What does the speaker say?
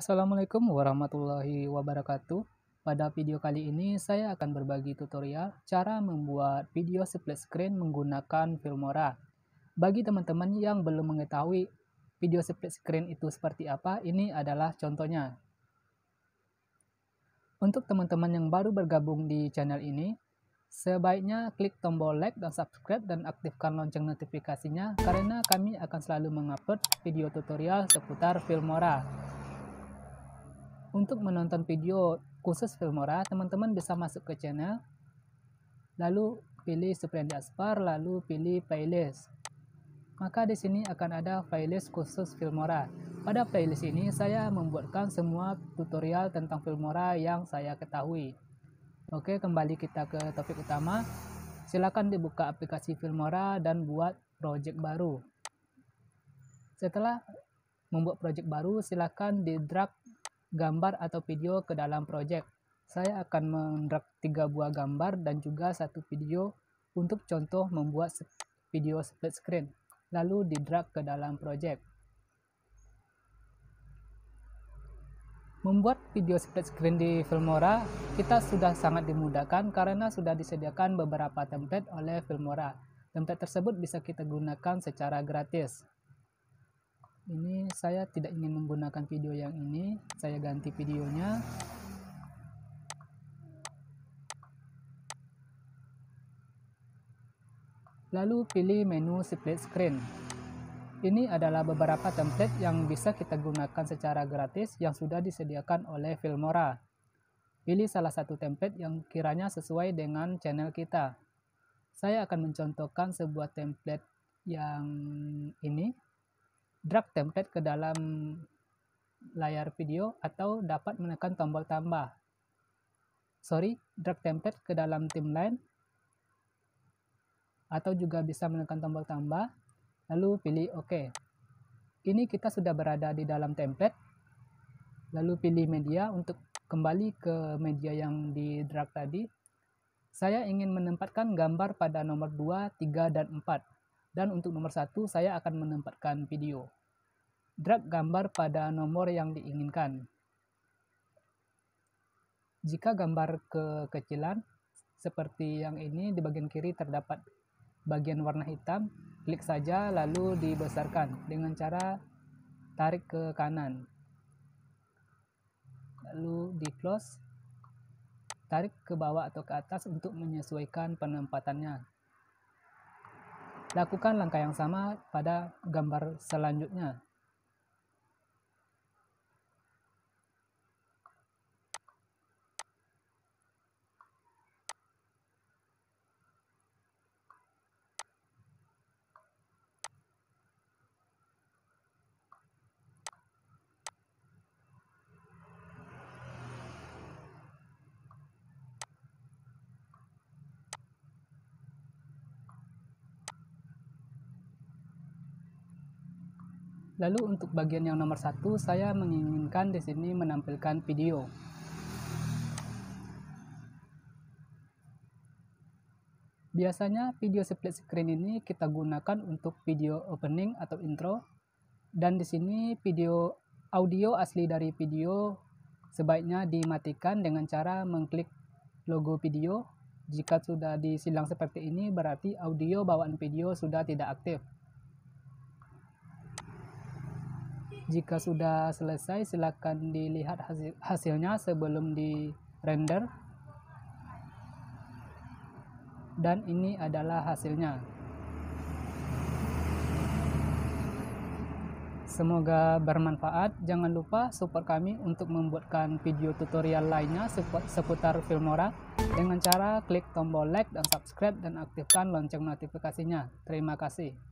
Assalamualaikum warahmatullahi wabarakatuh. Pada video kali ini saya akan berbagi tutorial cara membuat video split screen menggunakan Filmora. Bagi teman-teman yang belum mengetahui video split screen itu seperti apa, ini adalah contohnya. Untuk teman-teman yang baru bergabung di channel ini, sebaiknya klik tombol like dan subscribe dan aktifkan lonceng notifikasinya karena kami akan selalu mengupload video tutorial seputar Filmora. Untuk menonton video khusus Filmora, teman-teman bisa masuk ke channel, lalu pilih Supreme Aspar, lalu pilih playlist. Maka di sini akan ada playlist khusus Filmora. Pada playlist ini saya membuatkan semua tutorial tentang Filmora yang saya ketahui. Oke, kembali kita ke topik utama. Silakan dibuka aplikasi Filmora dan buat project baru. Setelah membuat project baru, silakan di drag gambar atau video ke dalam project. Saya akan mendrag tiga buah gambar dan juga satu video untuk contoh membuat video split screen, lalu di drag ke dalam project. Membuat video split screen di Filmora, kita sudah sangat dimudahkan karena sudah disediakan beberapa template oleh Filmora. Template tersebut bisa kita gunakan secara gratis ini saya tidak ingin menggunakan video yang ini saya ganti videonya lalu pilih menu split screen ini adalah beberapa template yang bisa kita gunakan secara gratis yang sudah disediakan oleh Filmora pilih salah satu template yang kiranya sesuai dengan channel kita saya akan mencontohkan sebuah template yang drag template ke dalam layar video atau dapat menekan tombol tambah. Sorry, drag template ke dalam timeline atau juga bisa menekan tombol tambah, lalu pilih OK. Ini kita sudah berada di dalam template, lalu pilih media untuk kembali ke media yang di drag tadi. Saya ingin menempatkan gambar pada nomor 2, 3, dan 4. Dan untuk nomor satu, saya akan menempatkan video. Drag gambar pada nomor yang diinginkan. Jika gambar kekecilan, seperti yang ini di bagian kiri terdapat bagian warna hitam, klik saja lalu dibesarkan dengan cara tarik ke kanan. Lalu di close, tarik ke bawah atau ke atas untuk menyesuaikan penempatannya. Lakukan langkah yang sama pada gambar selanjutnya. Lalu untuk bagian yang nomor satu, saya menginginkan di sini menampilkan video. Biasanya video split screen ini kita gunakan untuk video opening atau intro dan di sini video audio asli dari video sebaiknya dimatikan dengan cara mengklik logo video. Jika sudah disilang seperti ini berarti audio bawaan video sudah tidak aktif. Jika sudah selesai, silakan dilihat hasil hasilnya sebelum di render. Dan ini adalah hasilnya. Semoga bermanfaat. Jangan lupa support kami untuk membuatkan video tutorial lainnya seputar Filmora dengan cara klik tombol like dan subscribe dan aktifkan lonceng notifikasinya. Terima kasih.